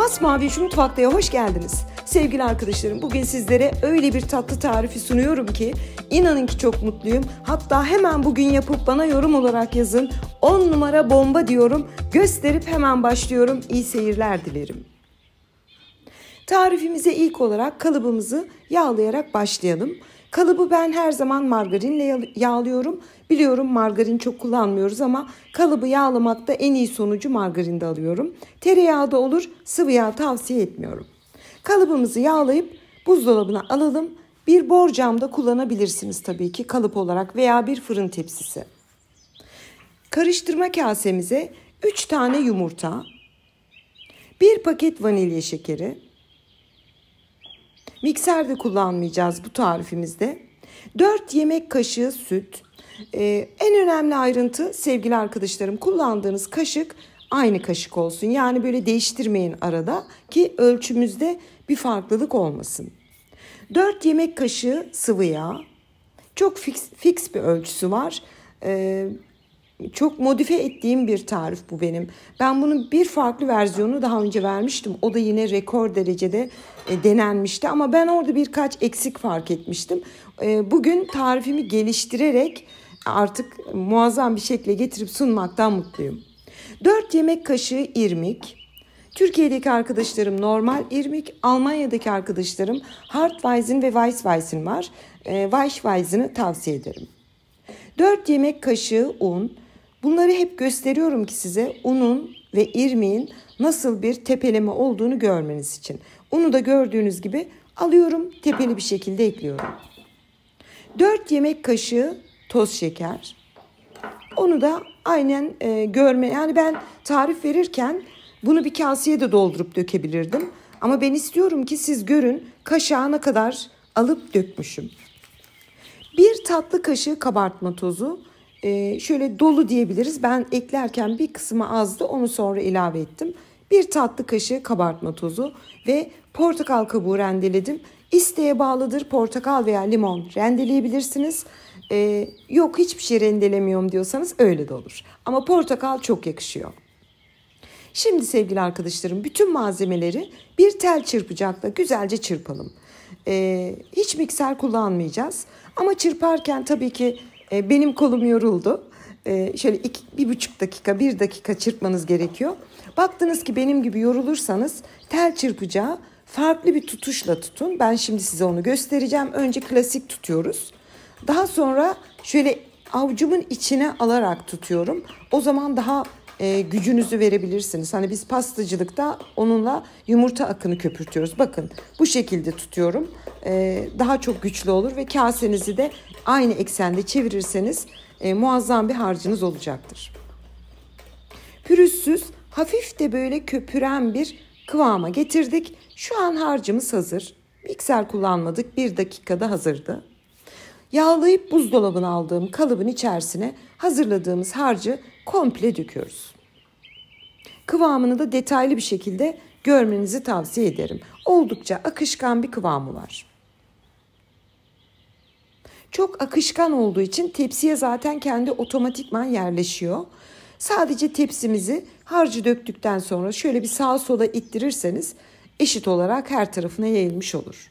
Masmavi Üç Mutfakta'ya hoş geldiniz. Sevgili arkadaşlarım bugün sizlere öyle bir tatlı tarifi sunuyorum ki inanın ki çok mutluyum. Hatta hemen bugün yapıp bana yorum olarak yazın. 10 numara bomba diyorum. Gösterip hemen başlıyorum. İyi seyirler dilerim. Tarifimize ilk olarak kalıbımızı yağlayarak başlayalım. Kalıbı ben her zaman margarinle yağlıyorum. Biliyorum margarin çok kullanmıyoruz ama kalıbı yağlamakta en iyi sonucu margarinde alıyorum. Tereyağı da olur sıvı yağ tavsiye etmiyorum. Kalıbımızı yağlayıp buzdolabına alalım. Bir borcamda kullanabilirsiniz tabii ki kalıp olarak veya bir fırın tepsisi. Karıştırma kasemize 3 tane yumurta, 1 paket vanilya şekeri, Mikser de kullanmayacağız bu tarifimizde. 4 yemek kaşığı süt. Ee, en önemli ayrıntı sevgili arkadaşlarım kullandığınız kaşık aynı kaşık olsun. Yani böyle değiştirmeyin arada ki ölçümüzde bir farklılık olmasın. 4 yemek kaşığı sıvı yağ. Çok fix, fix bir ölçüsü var. Ee, çok modife ettiğim bir tarif bu benim. Ben bunun bir farklı versiyonu daha önce vermiştim. O da yine rekor derecede e, denenmişti ama ben orada birkaç eksik fark etmiştim. E, bugün tarifimi geliştirerek artık muazzam bir şekle getirip sunmaktan mutluyum. 4 yemek kaşığı irmik, Türkiye'deki arkadaşlarım normal irmik, Almanya'daki arkadaşlarım Hartweizen ve Weissweizen var. E, Weissweizen'ı tavsiye ederim. 4 yemek kaşığı un, Bunları hep gösteriyorum ki size unun ve irmiğin nasıl bir tepeleme olduğunu görmeniz için. Unu da gördüğünüz gibi alıyorum tepeli bir şekilde ekliyorum. 4 yemek kaşığı toz şeker. Onu da aynen e, görme yani ben tarif verirken bunu bir kaseye de doldurup dökebilirdim. Ama ben istiyorum ki siz görün kaşağına kadar alıp dökmüşüm. Bir tatlı kaşığı kabartma tozu, e, şöyle dolu diyebiliriz. Ben eklerken bir kısmı azdı onu sonra ilave ettim. Bir tatlı kaşığı kabartma tozu ve portakal kabuğu rendeledim. İsteğe bağlıdır portakal veya limon rendeleyebilirsiniz. Ee, yok hiçbir şey rendelemiyorum diyorsanız öyle de olur. Ama portakal çok yakışıyor. Şimdi sevgili arkadaşlarım bütün malzemeleri bir tel çırpacakla güzelce çırpalım. Ee, hiç mikser kullanmayacağız. Ama çırparken tabii ki e, benim kolum yoruldu. E, şöyle iki, bir buçuk dakika, bir dakika çırpmanız gerekiyor. Baktınız ki benim gibi yorulursanız tel çırpacağı farklı bir tutuşla tutun. Ben şimdi size onu göstereceğim. Önce klasik tutuyoruz. Daha sonra şöyle avucumun içine alarak tutuyorum. O zaman daha e, gücünüzü verebilirsiniz. Hani biz pastacılıkta onunla yumurta akını köpürtüyoruz. Bakın bu şekilde tutuyorum. E, daha çok güçlü olur ve kasenizi de aynı eksende çevirirseniz e, muazzam bir harcınız olacaktır. Pürüzsüz, hafif de böyle köpüren bir kıvama getirdik. Şu an harcımız hazır. Mikser kullanmadık. Bir dakikada hazırdı. Yağlayıp buzdolabına aldığım kalıbın içerisine hazırladığımız harcı komple döküyoruz. Kıvamını da detaylı bir şekilde görmenizi tavsiye ederim. Oldukça akışkan bir kıvamı var. Çok akışkan olduğu için tepsiye zaten kendi otomatikman yerleşiyor. Sadece tepsimizi harcı döktükten sonra şöyle bir sağa sola ittirirseniz eşit olarak her tarafına yayılmış olur.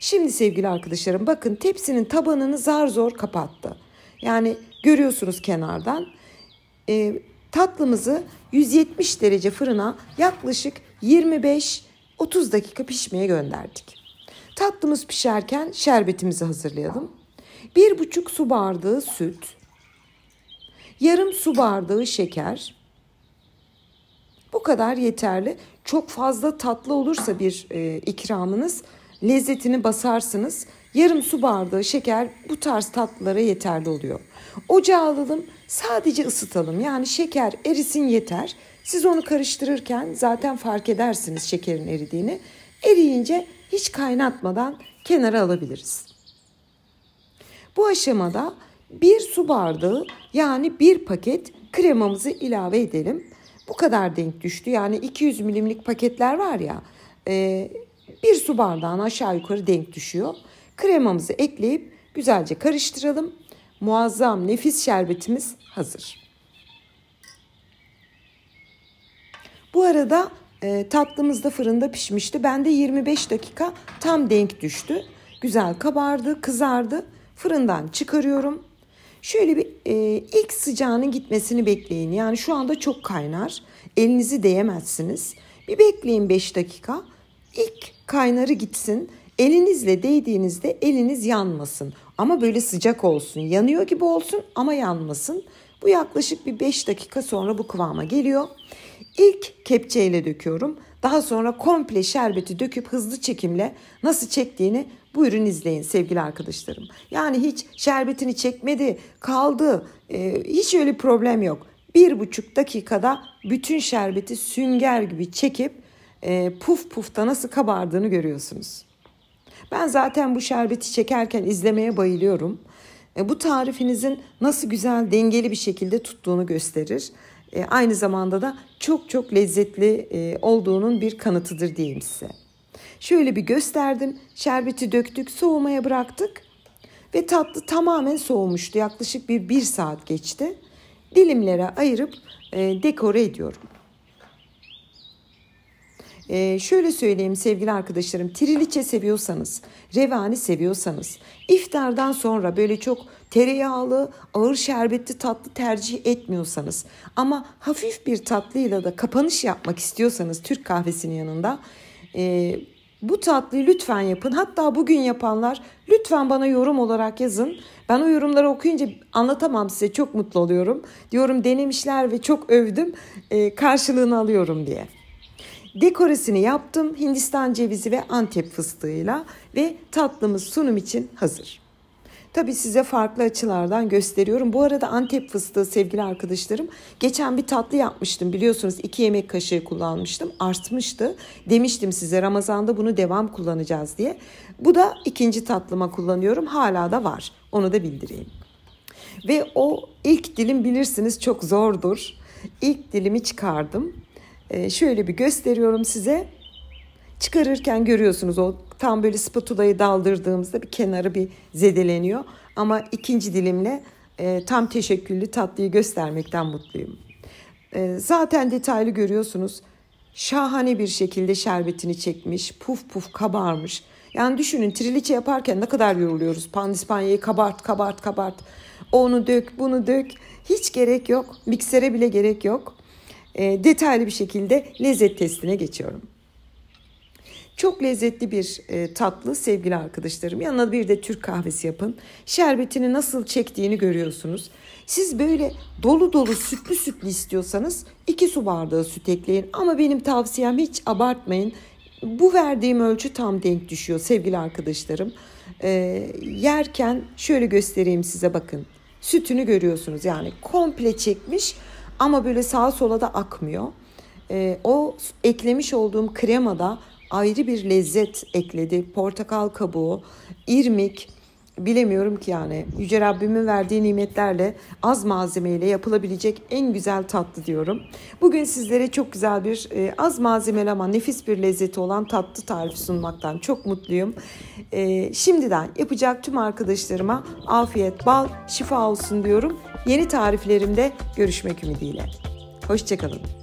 Şimdi sevgili arkadaşlarım bakın tepsinin tabanını zar zor kapattı. Yani görüyorsunuz kenardan. E, tatlımızı 170 derece fırına yaklaşık 25-30 dakika pişmeye gönderdik. Tatlımız pişerken şerbetimizi hazırlayalım bir buçuk su bardağı süt, yarım su bardağı şeker. Bu kadar yeterli. Çok fazla tatlı olursa bir e, ikramınız lezzetini basarsınız. Yarım su bardağı şeker bu tarz tatlılara yeterli oluyor. Ocağa alalım sadece ısıtalım yani şeker erisin yeter. Siz onu karıştırırken zaten fark edersiniz şekerin eridiğini. Eriyince hiç kaynatmadan kenara alabiliriz. Bu aşamada bir su bardağı yani bir paket kremamızı ilave edelim. Bu kadar denk düştü. Yani 200 milimlik paketler var ya e, bir su bardağına aşağı yukarı denk düşüyor. Kremamızı ekleyip güzelce karıştıralım. Muazzam nefis şerbetimiz hazır. Bu arada e, tatlımız da fırında pişmişti. Bende 25 dakika tam denk düştü. Güzel kabardı, kızardı fırından çıkarıyorum. Şöyle bir e, ilk sıcağının gitmesini bekleyin. Yani şu anda çok kaynar. Elinizi değemezsiniz. Bir bekleyin 5 dakika. İlk kaynarı gitsin. Elinizle değdiğinizde eliniz yanmasın. Ama böyle sıcak olsun. Yanıyor gibi olsun ama yanmasın. Bu yaklaşık bir 5 dakika sonra bu kıvama geliyor. İlk kepçeyle döküyorum. Daha sonra komple şerbeti döküp hızlı çekimle nasıl çektiğini Buyurun izleyin sevgili arkadaşlarım. Yani hiç şerbetini çekmedi, kaldı. E, hiç öyle problem yok. Bir buçuk dakikada bütün şerbeti sünger gibi çekip e, puf da nasıl kabardığını görüyorsunuz. Ben zaten bu şerbeti çekerken izlemeye bayılıyorum. E, bu tarifinizin nasıl güzel dengeli bir şekilde tuttuğunu gösterir. E, aynı zamanda da çok çok lezzetli e, olduğunun bir kanıtıdır diyeyim size. Şöyle bir gösterdim. Şerbeti döktük, soğumaya bıraktık. Ve tatlı tamamen soğumuştu. Yaklaşık bir, bir saat geçti. Dilimlere ayırıp e, dekore ediyorum. Ee, şöyle söyleyeyim sevgili arkadaşlarım, triliçe seviyorsanız, revani seviyorsanız, iftardan sonra böyle çok tereyağlı, ağır şerbetli tatlı tercih etmiyorsanız ama hafif bir tatlıyla da kapanış yapmak istiyorsanız Türk kahvesinin yanında e, bu tatlıyı lütfen yapın. Hatta bugün yapanlar lütfen bana yorum olarak yazın. Ben o yorumları okuyunca anlatamam size çok mutlu oluyorum. Diyorum denemişler ve çok övdüm e, karşılığını alıyorum diye. Dekoresini yaptım Hindistan cevizi ve Antep fıstığıyla ve tatlımız sunum için hazır. Tabii size farklı açılardan gösteriyorum. Bu arada Antep fıstığı sevgili arkadaşlarım. Geçen bir tatlı yapmıştım biliyorsunuz. iki yemek kaşığı kullanmıştım. Artmıştı. Demiştim size Ramazan'da bunu devam kullanacağız diye. Bu da ikinci tatlıma kullanıyorum. Hala da var. Onu da bildireyim. Ve o ilk dilim bilirsiniz çok zordur. İlk dilimi çıkardım. Ee, şöyle bir gösteriyorum size. Çıkarırken görüyorsunuz o tam böyle spatulayı daldırdığımızda bir kenarı bir zedeleniyor. Ama ikinci dilimle e, tam teşekküllü tatlıyı göstermekten mutluyum. E, zaten detaylı görüyorsunuz. Şahane bir şekilde şerbetini çekmiş, puf puf kabarmış. Yani düşünün triliçe yaparken ne kadar yoruluyoruz. Pandispanyayı kabart, kabart, kabart. Onu dök, bunu dök. Hiç gerek yok. Miksere bile gerek yok. E, detaylı bir şekilde lezzet testine geçiyorum. Çok lezzetli bir e, tatlı sevgili arkadaşlarım. Yanına bir de Türk kahvesi yapın. Şerbetini nasıl çektiğini görüyorsunuz. Siz böyle dolu dolu sütlü sütlü istiyorsanız iki su bardağı süt ekleyin. Ama benim tavsiyem hiç abartmayın. Bu verdiğim ölçü tam denk düşüyor sevgili arkadaşlarım. E, yerken şöyle göstereyim size bakın. Sütünü görüyorsunuz yani komple çekmiş ama böyle sağa sola da akmıyor. E, o eklemiş olduğum kremada ayrı bir lezzet ekledi. Portakal kabuğu, irmik, bilemiyorum ki yani. Yüce Rabbimin verdiği nimetlerle az malzemeyle yapılabilecek en güzel tatlı diyorum. Bugün sizlere çok güzel bir e, az malzemeli ama nefis bir lezzeti olan tatlı tarifi sunmaktan çok mutluyum. E, şimdiden yapacak tüm arkadaşlarıma afiyet, bal, şifa olsun diyorum. Yeni tariflerimde görüşmek ümidiyle. Hoşçakalın.